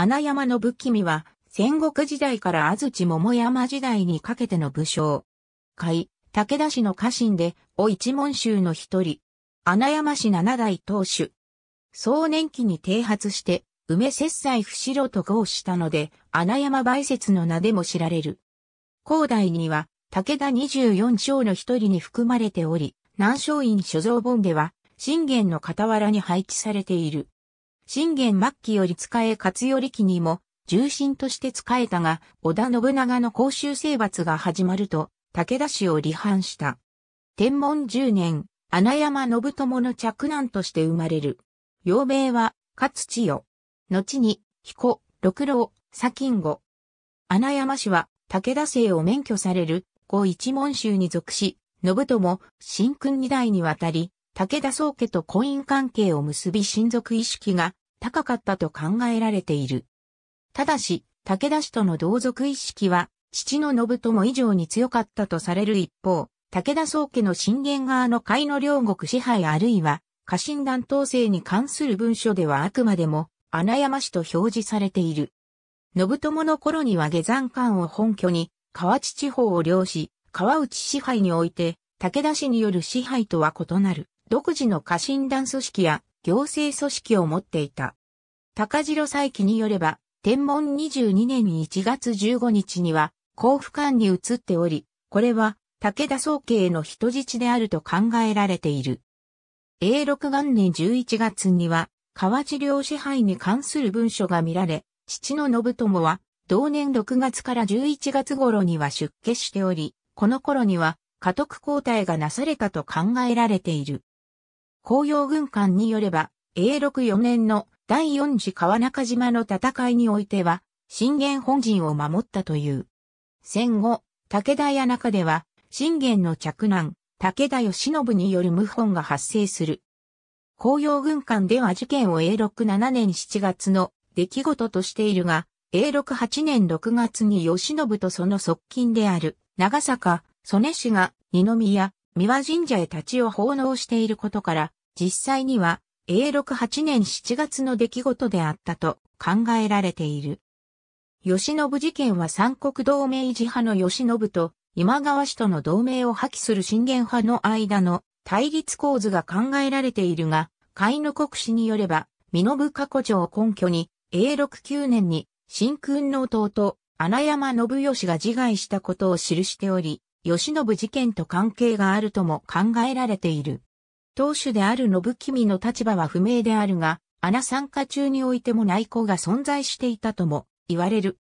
穴山の仏気味は、戦国時代から安土桃山時代にかけての武将。海、武田氏の家臣で、お一門衆の一人。穴山氏七代当主。壮年期に剃発して、梅切祭不白と合したので、穴山梅雪の名でも知られる。後代には、武田二十四将の一人に含まれており、南昌院所蔵本では、信玄の傍らに配置されている。信玄末期より使え勝頼期にも、重臣として使えたが、織田信長の公衆征伐が始まると、武田氏を離反した。天文十年、穴山信友の嫡男として生まれる。幼名は、勝千代。後に、彦、六郎、左近吾。穴山氏は、武田姓を免許される、後一門衆に属し、信友、新君二代にわたり、武田宗家と婚姻関係を結び親族意識が高かったと考えられている。ただし、武田氏との同族意識は、父の信友以上に強かったとされる一方、武田宗家の信玄側の海の両国支配あるいは、家臣団統制に関する文書ではあくまでも、穴山氏と表示されている。信友の頃には下山間を本拠に、河内地方を領し、河内支配において、武田氏による支配とは異なる、独自の家臣団組織や行政組織を持っていた。高城佐伯によれば、天文22年1月15日には、甲府間に移っており、これは武田総慶の人質であると考えられている。永禄元年11月には、河内領支配に関する文書が見られ、父の信友は、同年6月から11月頃には出家しており、この頃には、家督交代がなされたと考えられている。紅葉軍艦によれば、永禄4年の第四次川中島の戦いにおいては、信玄本陣を守ったという。戦後、武田屋中では、信玄の嫡男、武田義信による謀反が発生する。紅葉軍艦では事件を永禄7年7月の出来事としているが、永禄8年6月に義信とその側近である、長坂、曽根氏が、二宮、三輪神社へ立ちを奉納していることから、実際には、A68 年7月の出来事であったと考えられている。吉信事件は三国同盟維持派の吉信と今川氏との同盟を破棄する信玄派の間の対立構図が考えられているが、海の国史によれば、身延過去城を根拠に、A69 年に、新君の弟、穴山信義が自害したことを記しており、吉信事件と関係があるとも考えられている。当主である信君の立場は不明であるが、穴参加中においても内向が存在していたとも言われる。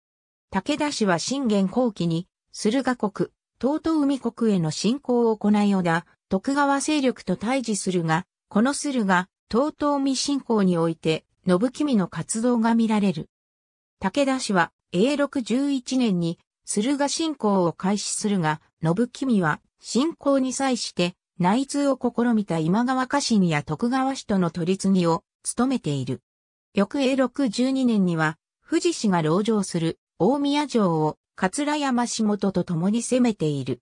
武田氏は信玄後期に、駿河国、東東海国への侵攻を行いよだ、徳川勢力と対峙するが、この駿河、東東海侵攻において、信君の活動が見られる。武田氏は、永禄11年に、駿河侵攻を開始するが、信君は、侵攻に際して、内通を試みた今川家臣や徳川氏との取り次ぎを務めている。翌永禄12年には、富士氏が籠城する大宮城を桂山氏元と共に攻めている。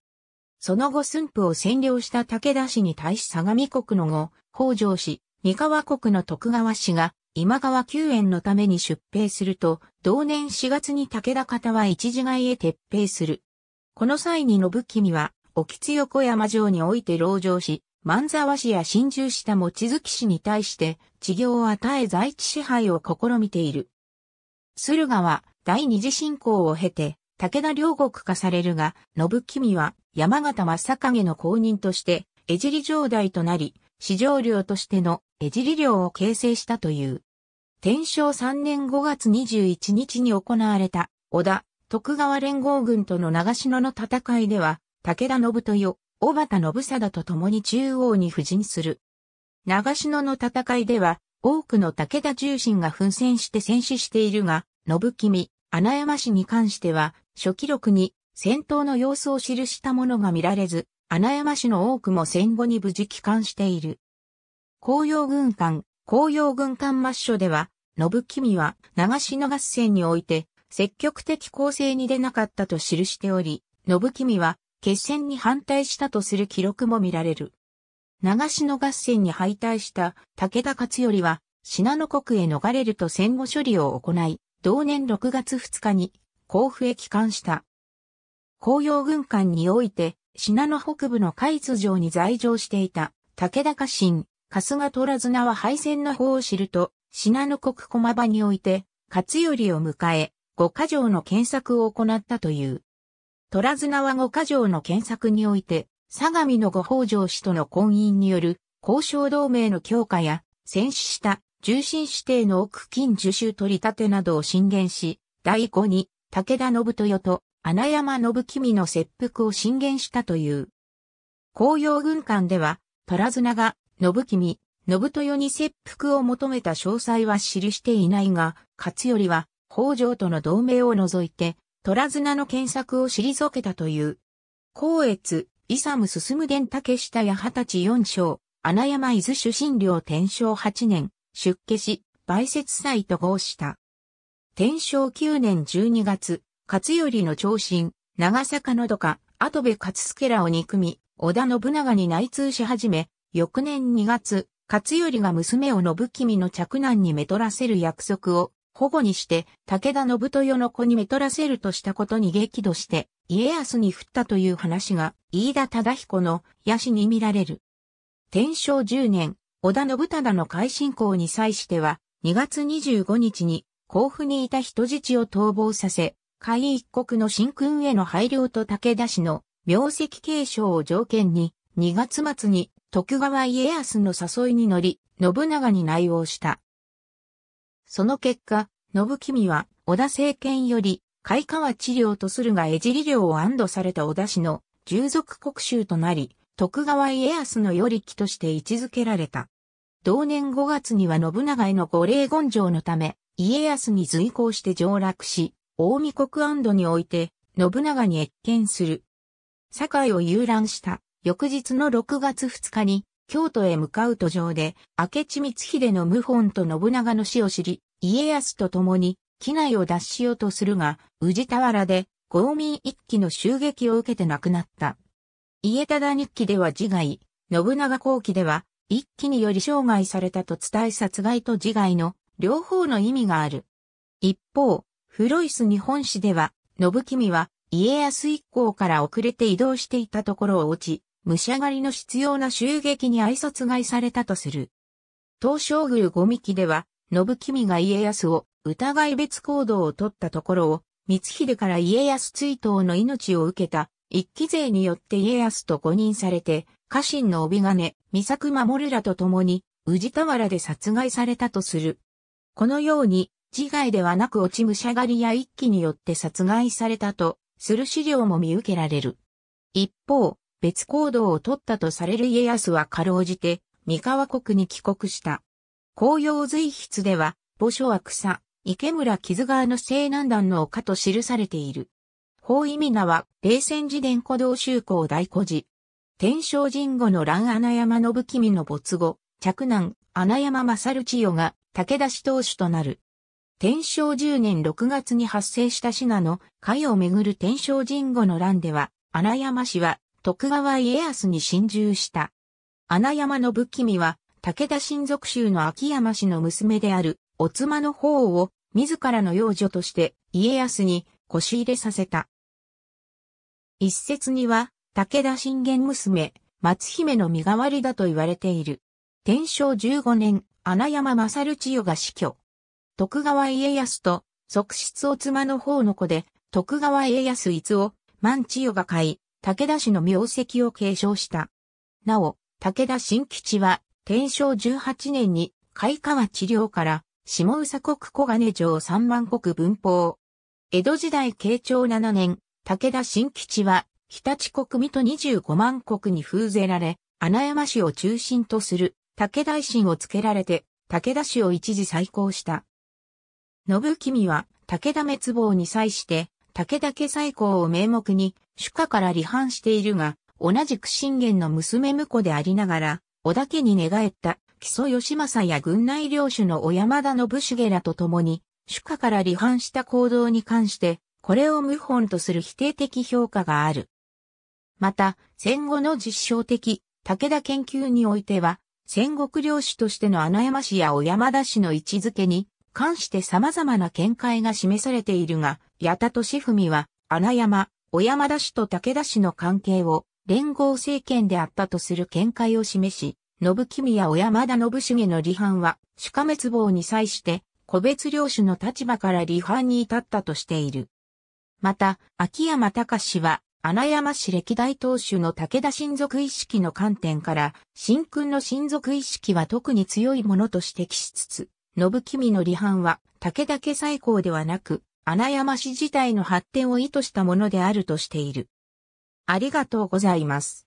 その後駿府を占領した武田氏に対し相模国の後、北条氏、三河国の徳川氏が今川救援のために出兵すると、同年4月に武田方は一時外へ撤兵する。この際に信君は沖津横山城において籠城し、万沢市や新住した望月市に対して、治業を与え在地支配を試みている。駿河は第二次侵攻を経て、武田両国化されるが、信君は山形正影の公認として、江尻城代となり、市場領としての江尻領を形成したという。天正3年5月21日に行われた、織田、徳川連合軍との長篠の戦いでは、武田信豊、小畑信貞と共に中央に布陣する。長篠の戦いでは、多くの武田重臣が奮戦して戦死しているが、信君、穴山氏に関しては、初期録に戦闘の様子を記したものが見られず、穴山氏の多くも戦後に無事帰還している。紅葉軍艦、紅葉軍艦抹書では、信君は長篠合戦において積極的攻勢に出なかったと記しており、信君は決戦に反対したとする記録も見られる。長篠合戦に敗退した武田勝頼は、信濃国へ逃れると戦後処理を行い、同年6月2日に甲府へ帰還した。紅葉軍艦において、信濃北部の海津城に在城していた武田家臣、春日虎綱は敗戦の方を知ると、信濃国駒場において、勝頼を迎え、五箇条の検索を行ったという。虎綱は五箇条の検索において、相模の五北条氏との婚姻による交渉同盟の強化や、戦死した重臣指定の奥金受収取り立てなどを進言し、第五に武田信豊と穴山信君の切腹を進言したという。紅葉軍艦では、虎綱が信君、信豊に切腹を求めた詳細は記していないが、勝頼は北条との同盟を除いて、虎綱の検索を退けたという。光悦、イサム進伝竹下や二十歳四章、穴山伊豆出身領天正八年、出家し、売節祭と合した。天正九年十二月、勝頼の長身、長坂のどか、後部勝助らを憎み、織田信長に内通し始め、翌年二月、勝頼が娘を信君の嫡男にめとらせる約束を保護にして、武田信豊の子にめとらせるとしたことに激怒して、家康に振ったという話が、飯田忠彦の野史に見られる。天正10年、織田信忠の改信行に際しては、2月25日に、甲府にいた人質を逃亡させ、海一国の新君への配慮と武田氏の名跡継承を条件に、2月末に徳川家康の誘いに乗り、信長に内応した。その結果、信君は、織田政権より、開花は治療とするが江尻領を安堵された織田氏の従属国衆となり、徳川家康の与力として位置づけられた。同年5月には信長への御霊言状のため、家康に随行して上落し、大見国安堵において、信長に越見する。堺を遊覧した、翌日の6月2日に、京都へ向かう途上で、明智光秀の謀反と信長の死を知り、家康と共に、機内を脱しようとするが、宇治田原で、豪民一揆の襲撃を受けて亡くなった。家忠日記では自害、信長後期では、一揆により生涯されたと伝え殺害と自害の両方の意味がある。一方、フロイス日本史では、信君は家康一行から遅れて移動していたところを落ち、武者狩りの必要な襲撃に愛拶害されたとする。東照宮五幹では、信君が家康を疑い別行動を取ったところを、光秀から家康追悼の命を受けた一期勢によって家康と誤認されて、家臣の帯金、三作守らと共に、宇治田原で殺害されたとする。このように、自害ではなく落ち武者狩りや一揆によって殺害されたと、する資料も見受けられる。一方、別行動を取ったとされる家康はかろうじて、三河国に帰国した。紅葉随筆では、墓所は草、池村津川の西南段の丘と記されている。法意味名は、冷泉寺伝古道修行大古寺。天正神後の乱穴山信君の没後、着難、穴山正る千代が武田氏当主となる。天正10年6月に発生した品の海をめぐる天正神後の乱では、穴山氏は徳川家康に侵入した。穴山信君は武田親族衆の秋山氏の娘である、お妻の方を、自らの養女として家康に腰入れさせた。一説には、武田信玄娘、松姫の身代わりだと言われている。天正15年、穴山勝千代が死去。徳川家康と、側室お妻の方の子で、徳川家康逸を、万千代が買い、武田氏の名跡を継承した。なお、武田新吉は、天正18年に、開川治療から、下宇佐国小金城三万国文法。江戸時代慶長7年、武田新吉は、日立国水戸25万国に封ぜられ、穴山市を中心とする武田信をつけられて、武田氏を一時再興した。信君は武田滅亡に際して武田家再興を名目に主家から離反しているが、同じく信玄の娘婿でありながら、織田家に寝返った木曽義政や軍内領主の小山田信ゲらと共に、主家から離反した行動に関して、これを謀反とする否定的評価がある。また、戦後の実証的、武田研究においては、戦国領主としての穴山氏や小山田氏の位置づけに関して様々な見解が示されているが、八田敏文は、穴山、小山田氏と武田氏の関係を連合政権であったとする見解を示し、信君や小山田信重の離反は、主家滅亡に際して、個別領主の立場から離反に至ったとしている。また、秋山隆は、穴山市歴代当主の武田親族意識の観点から、新君の親族意識は特に強いものと指摘しつつ、信君の離反は、武田家最高ではなく、穴山市自体の発展を意図したものであるとしている。ありがとうございます。